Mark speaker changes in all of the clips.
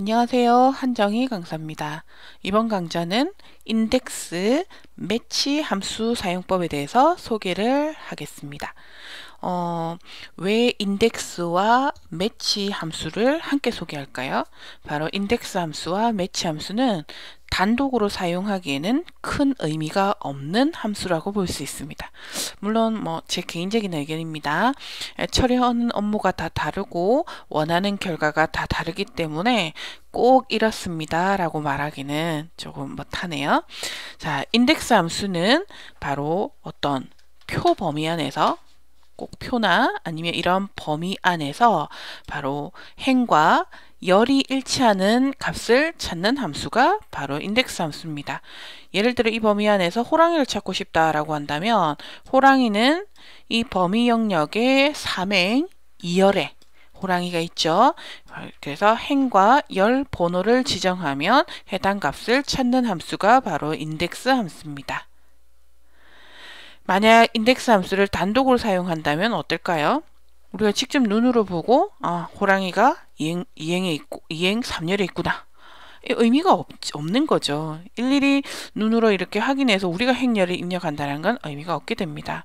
Speaker 1: 안녕하세요. 한정희 강사입니다. 이번 강좌는 인덱스 매치 함수 사용법에 대해서 소개를 하겠습니다. 어, 왜 인덱스와 매치 함수를 함께 소개할까요? 바로 인덱스 함수와 매치 함수는 단독으로 사용하기에는 큰 의미가 없는 함수라고 볼 수 있습니다. 물론 뭐 제 개인적인 의견입니다. 예, 처리하는 업무가 다 다르고 원하는 결과가 다 다르기 때문에 꼭 이렇습니다 라고 말하기는 조금 못하네요. 자, 인덱스 함수는 바로 어떤 표 범위 안에서 꼭 표나 아니면 이런 범위 안에서 바로 행과 열이 일치하는 값을 찾는 함수가 바로 인덱스 함수입니다. 예를 들어 이 범위 안에서 호랑이를 찾고 싶다라고 한다면 호랑이는 이 범위 영역의 3행 2열에 호랑이가 있죠. 그래서 행과 열 번호를 지정하면 해당 값을 찾는 함수가 바로 인덱스 함수입니다. 만약 인덱스 함수를 단독으로 사용한다면 어떨까요? 우리가 직접 눈으로 보고 아 호랑이가 이행, 이행에 있고 이행 3열에 있구나 의미가 없, 없는 거죠. 일일이 눈으로 이렇게 확인해서 우리가 행렬을 입력한다는 건 의미가 없게 됩니다.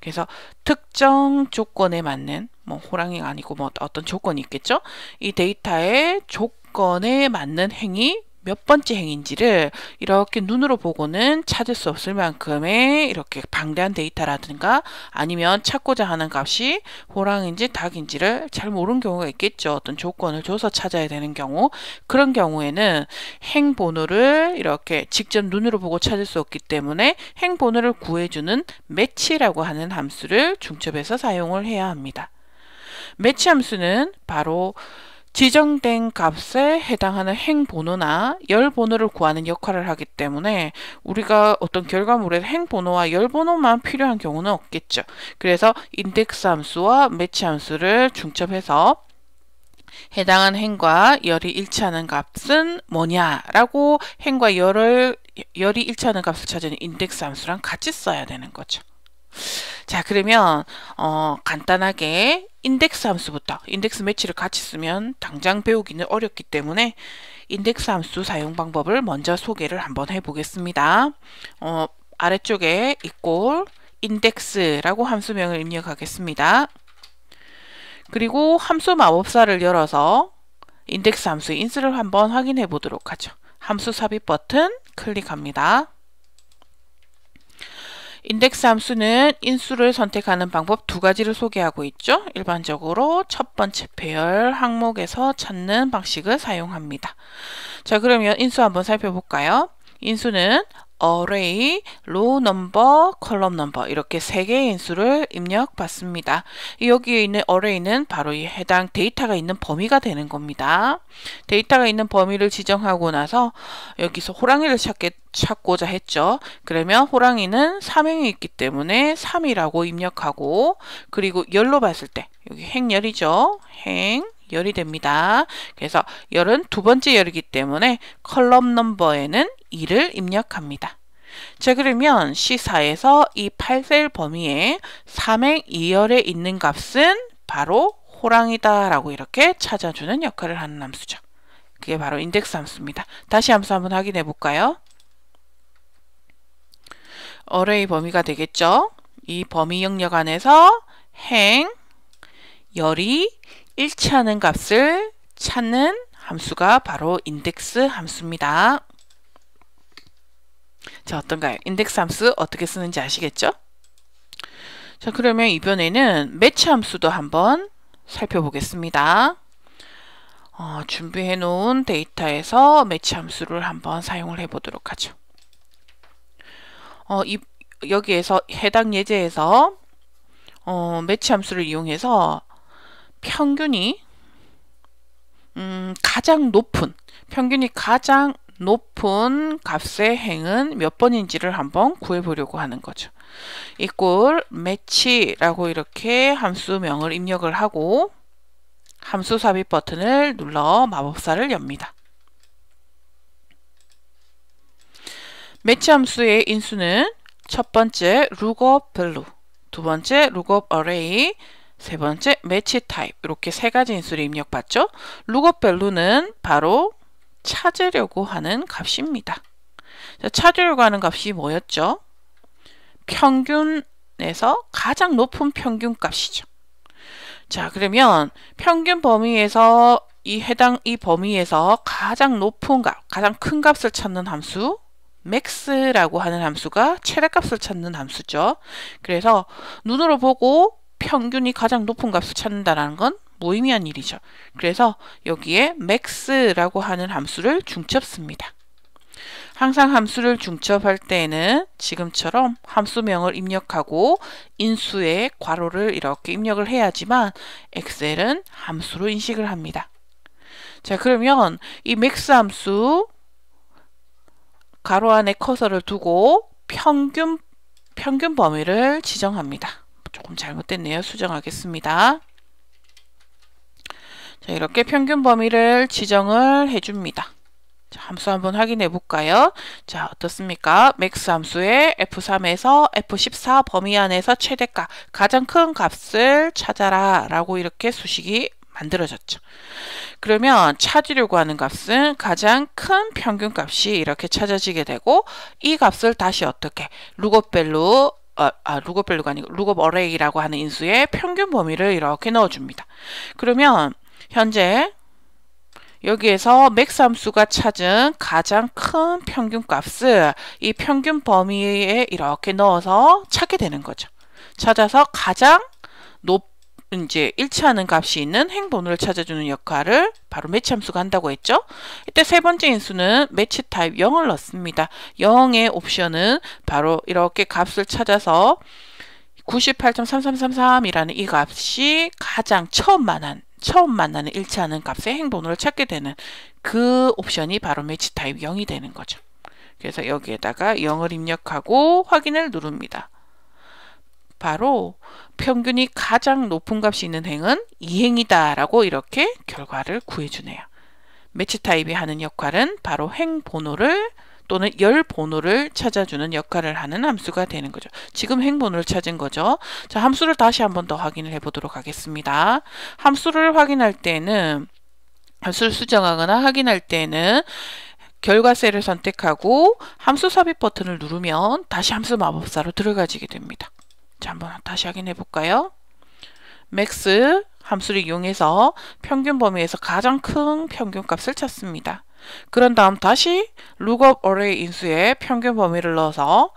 Speaker 1: 그래서 특정 조건에 맞는 뭐 호랑이가 아니고 뭐 어떤 조건이 있겠죠. 이 데이터의 조건에 맞는 행위 몇 번째 행인지를 이렇게 눈으로 보고는 찾을 수 없을 만큼의 이렇게 방대한 데이터라든가 아니면 찾고자 하는 값이 호랑인지 닭인지를 잘 모르는 경우가 있겠죠. 어떤 조건을 줘서 찾아야 되는 경우 그런 경우에는 행 번호를 이렇게 직접 눈으로 보고 찾을 수 없기 때문에 행 번호를 구해주는 매치라고 하는 함수를 중첩해서 사용을 해야 합니다. 매치 함수는 바로 지정된 값에 해당하는 행번호나 열번호를 구하는 역할을 하기 때문에 우리가 어떤 결과물에 행번호와 열번호만 필요한 경우는 없겠죠. 그래서 인덱스 함수와 매치 함수를 중첩해서 해당한 행과 열이 일치하는 값은 뭐냐라고 행과 열을 열이 일치하는 값을 찾은 인덱스 함수랑 같이 써야 되는 거죠. 자 그러면 어 간단하게 인덱스 함수부터 인덱스 매치를 같이 쓰면 당장 배우기는 어렵기 때문에 인덱스 함수 사용 방법을 먼저 소개를 한번 해보겠습니다. 어, 아래쪽에 equal i n d 라고 함수명을 입력하겠습니다. 그리고 함수 마법사를 열어서 인덱스 함수 인수를 한번 확인해 보도록 하죠. 함수 삽입 버튼 클릭합니다. 인덱스 함수는 인수를 선택하는 방법 두 가지를 소개하고 있죠. 일반적으로 첫 번째 배열 항목에서 찾는 방식을 사용합니다. 자, 그러면 인수 한번 살펴볼까요? 인수는 array, row number, column number 이렇게 세 개의 인수를 입력받습니다. 여기에 있는 array는 바로 이 해당 데이터가 있는 범위가 되는 겁니다. 데이터가 있는 범위를 지정하고 나서 여기서 호랑이를 찾게, 찾고자 했죠. 그러면 호랑이는 3행이 있기 때문에 3이라고 입력하고 그리고 열로 봤을 때 여기 행열이죠. 행 열이 됩니다. 그래서 열은 두 번째 열이기 때문에 컬럼 넘버에는 2를 입력합니다. 자 그러면 C4에서 이 8셀 범위에 3행 2열에 있는 값은 바로 호랑이다 라고 이렇게 찾아주는 역할을 하는 함수죠. 그게 바로 인덱스 함수입니다. 다시 함수 한번 확인해 볼까요? 어레이 범위가 되겠죠? 이 범위 영역 안에서 행, 열이 일치하는 값을 찾는 함수가 바로 인덱스 함수입니다. 자, 어떤가요? 인덱스 함수 어떻게 쓰는지 아시겠죠? 자, 그러면 이번에는 매치 함수도 한번 살펴보겠습니다. 어, 준비해 놓은 데이터에서 매치 함수를 한번 사용을 해 보도록 하죠. 어, 이, 여기에서 해당 예제에서 어, 매치 함수를 이용해서 평균이 음, 가장 높은 평균이 가장 높은 값의 행은 몇 번인지를 한번 구해보려고 하는 거죠. 이꼴 매치라고 이렇게 함수명을 입력을 하고 함수 삽입 버튼을 눌러 마법사를 엽니다. 매치 함수의 인수는 첫 번째 룩업 밸류, 두 번째 룩업 어레이, 세 번째 매치 타입 이렇게 세 가지 인수를 입력받죠. 룩업 밸류는 바로 찾으려고 하는 값입니다. 자, 찾으려고 하는 값이 뭐였죠? 평균에서 가장 높은 평균 값이죠. 자 그러면 평균 범위에서 이 해당 이 범위에서 가장 높은 값, 가장 큰 값을 찾는 함수 max라고 하는 함수가 최대값을 찾는 함수죠. 그래서 눈으로 보고 평균이 가장 높은 값을 찾는다는 건 무의미한 일이죠. 그래서 여기에 max라고 하는 함수를 중첩습니다. 항상 함수를 중첩할 때에는 지금처럼 함수명을 입력하고 인수의 괄호를 이렇게 입력을 해야지만 엑셀은 함수로 인식을 합니다. 자 그러면 이 max 함수 괄호 안에 커서를 두고 평균 평균 범위를 지정합니다. 조금 잘못됐네요. 수정하겠습니다. 자, 이렇게 평균 범위를 지정을 해줍니다. 자, 함수 한번 확인해 볼까요? 자, 어떻습니까? 맥스 함수의 F3에서 F14 범위 안에서 최대값, 가장 큰 값을 찾아라 라고 이렇게 수식이 만들어졌죠. 그러면 찾으려고 하는 값은 가장 큰 평균 값이 이렇게 찾아지게 되고 이 값을 다시 어떻게 루고벨로 어, 아, 룩업 아, 밸류가 아니고 룩업 어레이라고 하는 인수의 평균 범위를 이렇게 넣어줍니다. 그러면 현재 여기에서 맥삼수가 찾은 가장 큰 평균 값을 이 평균 범위에 이렇게 넣어서 찾게 되는 거죠. 찾아서 가장 높은 이제 일치하는 값이 있는 행번호를 찾아주는 역할을 바로 매치 함수가 한다고 했죠. 이때 세 번째 인수는 매치 타입 0을 넣습니다. 0의 옵션은 바로 이렇게 값을 찾아서 98.3333이라는 이 값이 가장 처음 만한 처음 만나는 일치하는 값의 행번호를 찾게 되는 그 옵션이 바로 매치 타입 0이 되는 거죠. 그래서 여기에다가 0을 입력하고 확인을 누릅니다. 바로 평균이 가장 높은 값이 있는 행은 이행이다 라고 이렇게 결과를 구해주네요. 매치 타입이 하는 역할은 바로 행 번호를 또는 열 번호를 찾아주는 역할을 하는 함수가 되는 거죠. 지금 행 번호를 찾은 거죠. 자, 함수를 다시 한 번 더 확인을 해 보도록 하겠습니다. 함수를 확인할 때는 함수를 수정하거나 확인할 때는 결과셀을 선택하고 함수 삽입 버튼을 누르면 다시 함수 마법사로 들어가지게 됩니다. 나 한번 다시 확인해 볼까요? 맥스 함수를 이용해서 평균 범위에서 가장 큰 평균값을 찾습니다. 그런 다음 다시 lookup array 인수에 평균 범위를 넣어서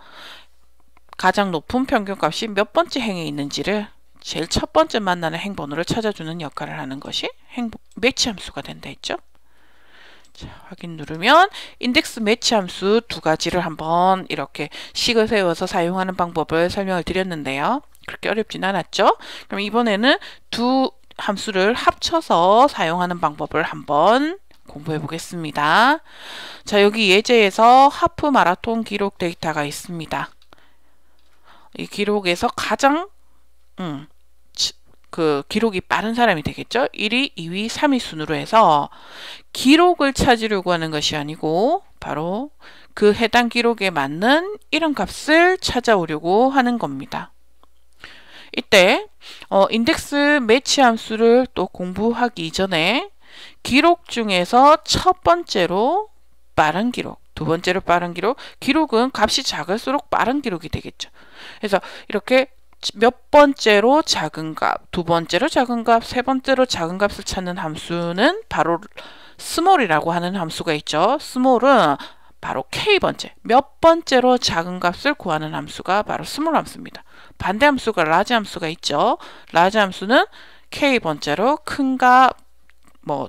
Speaker 1: 가장 높은 평균값이 몇 번째 행에 있는지를 제일 첫 번째 만나는 행번호를 찾아주는 역할을 하는 것이 행, 매치 함수가 된다 했죠. 자, 확인 누르면 인덱스 매치 함수 두 가지를 한번 이렇게 식을 세워서 사용하는 방법을 설명을 드렸는데요. 그렇게 어렵진 않았죠? 그럼 이번에는 두 함수를 합쳐서 사용하는 방법을 한번 공부해 보겠습니다. 자, 여기 예제에서 하프 마라톤 기록 데이터가 있습니다. 이 기록에서 가장 음, 그 기록이 빠른 사람이 되겠죠? 1위, 2위, 3위 순으로 해서 기록을 찾으려고 하는 것이 아니고 바로 그 해당 기록에 맞는 이름 값을 찾아오려고 하는 겁니다. 이때 어, 인덱스 매치 함수를 또 공부하기 전에 기록 중에서 첫 번째로 빠른 기록, 두 번째로 빠른 기록, 기록은 값이 작을수록 빠른 기록이 되겠죠. 그래서 이렇게 몇 번째로 작은 값, 두 번째로 작은 값, 세 번째로 작은 값을 찾는 함수는 바로 스몰이라고 하는 함수가 있죠. 스몰은 바로 k번째, 몇 번째로 작은 값을 구하는 함수가 바로 스몰 함수입니다. 반대 함수가 라지 함수가 있죠. 라지 함수는 k번째로 큰 값, 뭐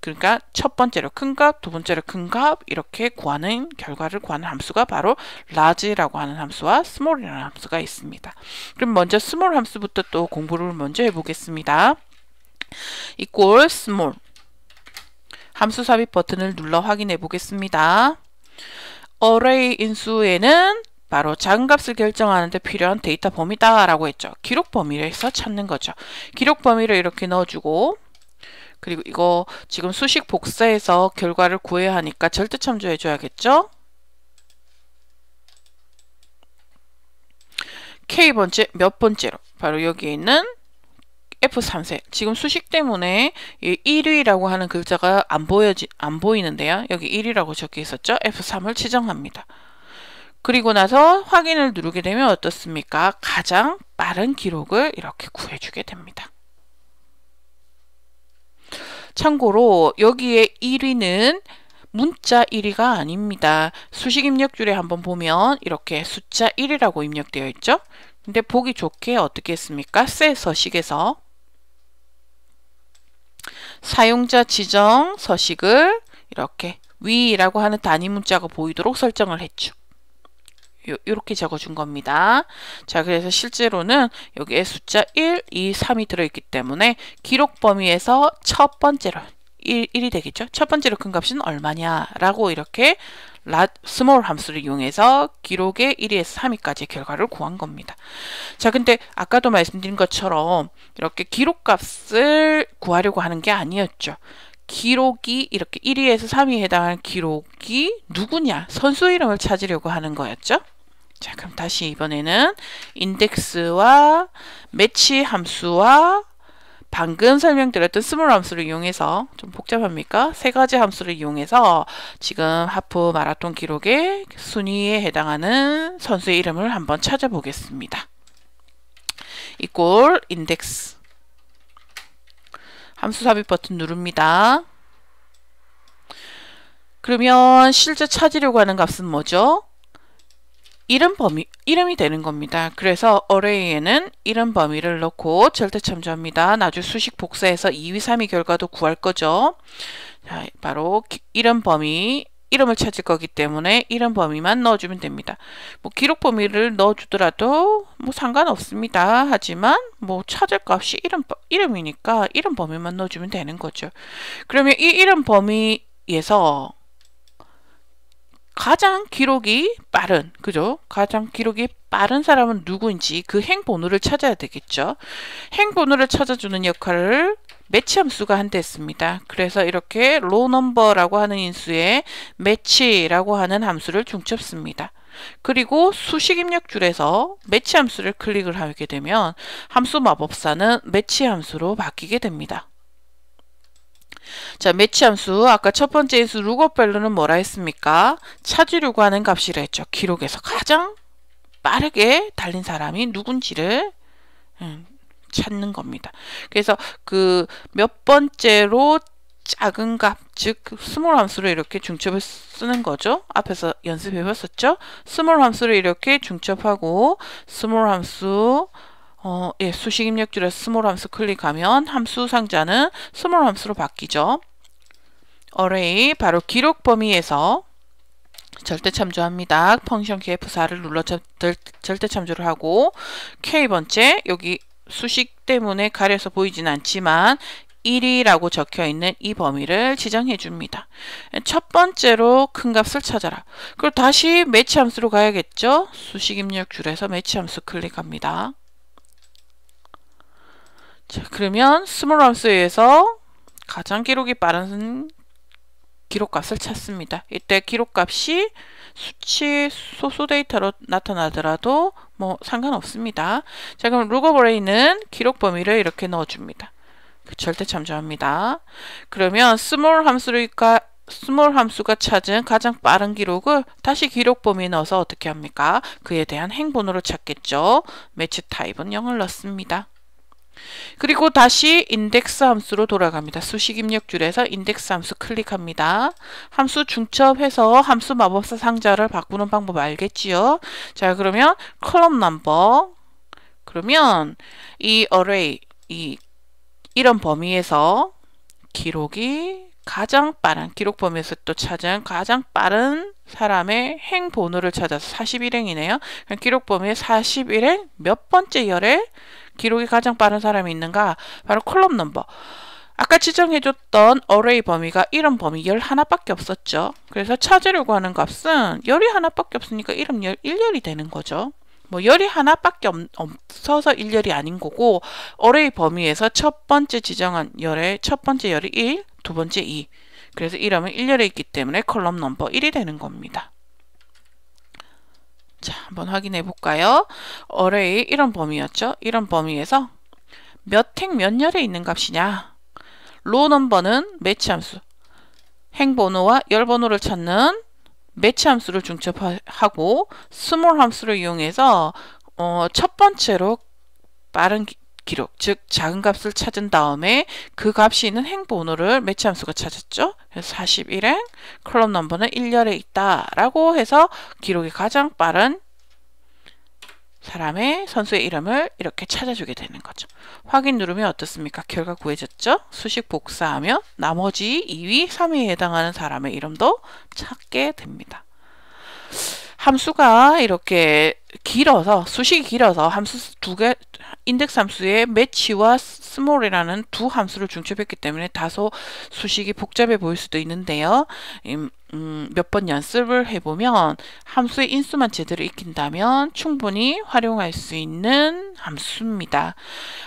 Speaker 1: 그러니까 첫 번째로 큰 값, 두 번째로 큰 값, 이렇게 구하는 결과를 구하는 함수가 바로 large라고 하는 함수와 small이라는 함수가 있습니다. 그럼 먼저 small 함수부터 또 공부를 먼저 해보겠습니다. equal small 함수 삽입 버튼을 눌러 확인해 보겠습니다. array 인수에는 바로 작은 값을 결정하는데 필요한 데이터 범위다라고 했죠. 기록 범위를해서 찾는 거죠. 기록 범위를 이렇게 넣어주고 그리고 이거 지금 수식 복사해서 결과를 구해야 하니까 절대 참조해 줘야겠죠? K번째 몇 번째로 바로 여기 있는 F3세 지금 수식 때문에 1위라고 하는 글자가 안 보여지 안 보이는데요. 여기 1위라고 적혀 있었죠. F3을 지정합니다. 그리고 나서 확인을 누르게 되면 어떻습니까? 가장 빠른 기록을 이렇게 구해주게 됩니다. 참고로 여기에 1위는 문자 1위가 아닙니다. 수식 입력 줄에 한번 보면 이렇게 숫자 1이라고 입력되어 있죠. 근데 보기 좋게 어떻게 했습니까? 셀 서식에서 사용자 지정 서식을 이렇게 위라고 하는 단위 문자가 보이도록 설정을 했죠. 이렇게 적어준 겁니다. 자, 그래서 실제로는 여기에 숫자 1, 2, 3이 들어있기 때문에 기록 범위에서 첫 번째로 1, 이 되겠죠. 첫 번째로 큰 값은 얼마냐라고 이렇게 라, 스몰 함수를 이용해서 기록의 1에서 3위까지 결과를 구한 겁니다. 자, 근데 아까도 말씀드린 것처럼 이렇게 기록값을 구하려고 하는 게 아니었죠. 기록이 이렇게 1위에서 3위에 해당하는 기록이 누구냐 선수 이름을 찾으려고 하는 거였죠. 자 그럼 다시 이번에는 인덱스와 매치 함수와 방금 설명드렸던 스몰 함수를 이용해서 좀 복잡합니까? 세 가지 함수를 이용해서 지금 하프 마라톤 기록의 순위에 해당하는 선수의 이름을 한번 찾아보겠습니다. 이꼴 인덱스 함수 삽입 버튼 누릅니다. 그러면 실제 찾으려고 하는 값은 뭐죠? 이름 범위, 이름이 되는 겁니다. 그래서 array에는 이름 범위를 넣고 절대 참조합니다. 나중 수식 복사해서 2위, 3위 결과도 구할 거죠. 자, 바로 이름 범위, 이름을 찾을 거기 때문에 이름 범위만 넣어주면 됩니다. 뭐 기록 범위를 넣어주더라도 뭐 상관없습니다. 하지만 뭐 찾을 값이 이름, 이름이니까 이름 범위만 넣어주면 되는 거죠. 그러면 이 이름 범위에서 가장 기록이 빠른, 그죠? 가장 기록이 빠른 사람은 누구인지 그 행번호를 찾아야 되겠죠. 행번호를 찾아주는 역할을 매치 함수가 한대했습니다. 그래서 이렇게 로 넘버라고 하는 인수에 매치라고 하는 함수를 중첩습니다. 그리고 수식 입력 줄에서 매치 함수를 클릭을 하게 되면 함수 마법사는 매치 함수로 바뀌게 됩니다. 자, 매치함수 아까 첫 번째 인수 루거벨로는 뭐라 했습니까? 찾으려고 하는 값이라 했죠. 기록에서 가장 빠르게 달린 사람이 누군지를 음, 찾는 겁니다. 그래서 그 몇 번째로 작은 값, 즉 스몰 함수를 이렇게 중첩을 쓰는 거죠. 앞에서 연습해 봤었죠. 스몰 함수를 이렇게 중첩하고 스몰 함수 어, 예, 수식 입력줄에 스몰 함수 클릭하면 함수 상자는 스몰 함수로 바뀌죠. a r r 바로 기록 범위에서 절대 참조합니다. 펑션 kf4를 눌러 절대 참조를 하고 k번째 여기 수식 때문에 가려서 보이진 않지만 1이라고 적혀 있는 이 범위를 지정해 줍니다. 첫 번째로 큰 값을 찾아라. 그리고 다시 매치 함수로 가야겠죠? 수식 입력 줄에서 매치 함수 클릭합니다. 자, 그러면 스몰함수에서 가장 기록이 빠른 기록값을 찾습니다. 이때 기록값이 수치 소수 데이터로 나타나더라도 뭐 상관없습니다. 자 그럼 루거브레인은 기록 범위를 이렇게 넣어줍니다. 그 절대 참조합니다. 그러면 스몰 함수가 스몰 함수가 찾은 가장 빠른 기록을 다시 기록 범위에 넣어서 어떻게 합니까? 그에 대한 행번호를 찾겠죠. 매치 타입은 0을 넣습니다. 그리고 다시 인덱스 함수로 돌아갑니다. 수식 입력 줄에서 인덱스 함수 클릭합니다. 함수 중첩해서 함수 마법사 상자를 바꾸는 방법 알겠지요? 자 그러면 컬럼 넘버 그러면 이 array 이 이런 범위에서 기록이 가장 빠른 기록 범위에서 또 찾은 가장 빠른 사람의 행 번호를 찾아서 41행이네요. 기록 범위의 41행 몇 번째 열에 기록이 가장 빠른 사람이 있는가? 바로 콜럼 넘버. 아까 지정해줬던 어레이 범위가 이름 범위 열 하나밖에 없었죠. 그래서 찾으려고 하는 값은 열이 하나밖에 없으니까 이름 열 1열이 되는 거죠. 뭐 열이 하나밖에 없어서 1열이 아닌 거고 어레이 범위에서 첫 번째 지정한 열의 첫 번째 열이 1, 두 번째 2. 그래서 이름은 1열에 있기 때문에 컬럼 넘버 1이 되는 겁니다. 자, 한번 확인해 볼까요? 어레이 이런 범위였죠? 이런 범위에서 몇 행 몇 열에 있는 값이냐? 로 넘버는 매치 함수, 행번호와 열번호를 찾는 매치 함수를 중첩하고 스몰 함수를 이용해서 어, 첫 번째로 빠른 기록, 즉 작은 값을 찾은 다음에 그 값이 있는 행번호를 매치 함수가 찾았죠. 그래서 41행 클럽 넘버는 1열에 있다라고 해서 기록이 가장 빠른 사람의 선수의 이름을 이렇게 찾아주게 되는 거죠. 확인 누르면 어떻습니까? 결과 구해졌죠? 수식 복사하면 나머지 2위, 3위에 해당하는 사람의 이름도 찾게 됩니다. 함수가 이렇게 길어서 수식이 길어서 함수 두 개 인덱스 함수의 매치와 스몰이라는 두 함수를 중첩했기 때문에 다소 수식이 복잡해 보일 수도 있는데요. 음, 음 몇 번 연습을 해보면 함수의 인수만 제대로 익힌다면 충분히 활용할 수 있는 함수입니다.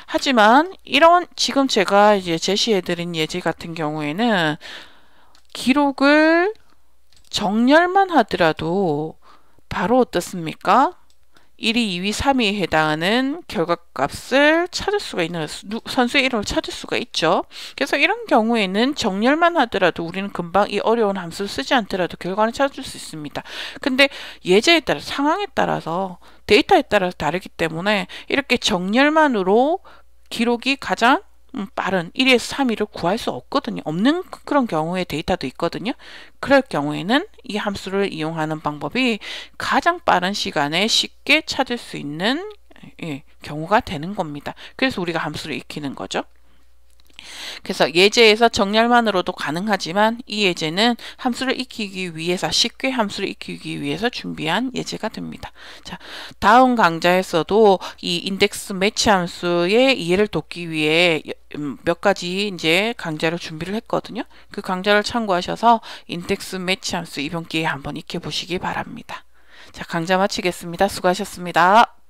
Speaker 1: 하지만 이런 지금 제가 이제 제시해드린 예제 같은 경우에는 기록을 정렬만 하더라도 바로 어떻습니까? 1위, 2위, 3위에 해당하는 결과값을 찾을 수가 있는 선수의 이름을 찾을 수가 있죠. 그래서 이런 경우에는 정렬만 하더라도 우리는 금방 이 어려운 함수를 쓰지 않더라도 결과를 찾을 수 있습니다. 근데 예제에 따라 상황에 따라서 데이터에 따라서 다르기 때문에 이렇게 정렬만으로 기록이 가장 음, 빠른 1위에서 3위를 구할 수 없거든요. 없는 그런 경우에 데이터도 있거든요. 그럴 경우에는 이 함수를 이용하는 방법이 가장 빠른 시간에 쉽게 찾을 수 있는 예, 경우가 되는 겁니다. 그래서 우리가 함수를 익히는 거죠. 그래서 예제에서 정렬만으로도 가능하지만 이 예제는 함수를 익히기 위해서 쉽게 함수를 익히기 위해서 준비한 예제가 됩니다. 자, 다음 강좌에서도 이 인덱스 매치 함수의 이해를 돕기 위해 음, 몇 가지 이제 강좌를 준비를 했거든요. 그 강좌를 참고하셔서 인덱스 매치 함수 이번 기회에 한번 익혀 보시기 바랍니다. 자, 강좌 마치겠습니다. 수고하셨습니다.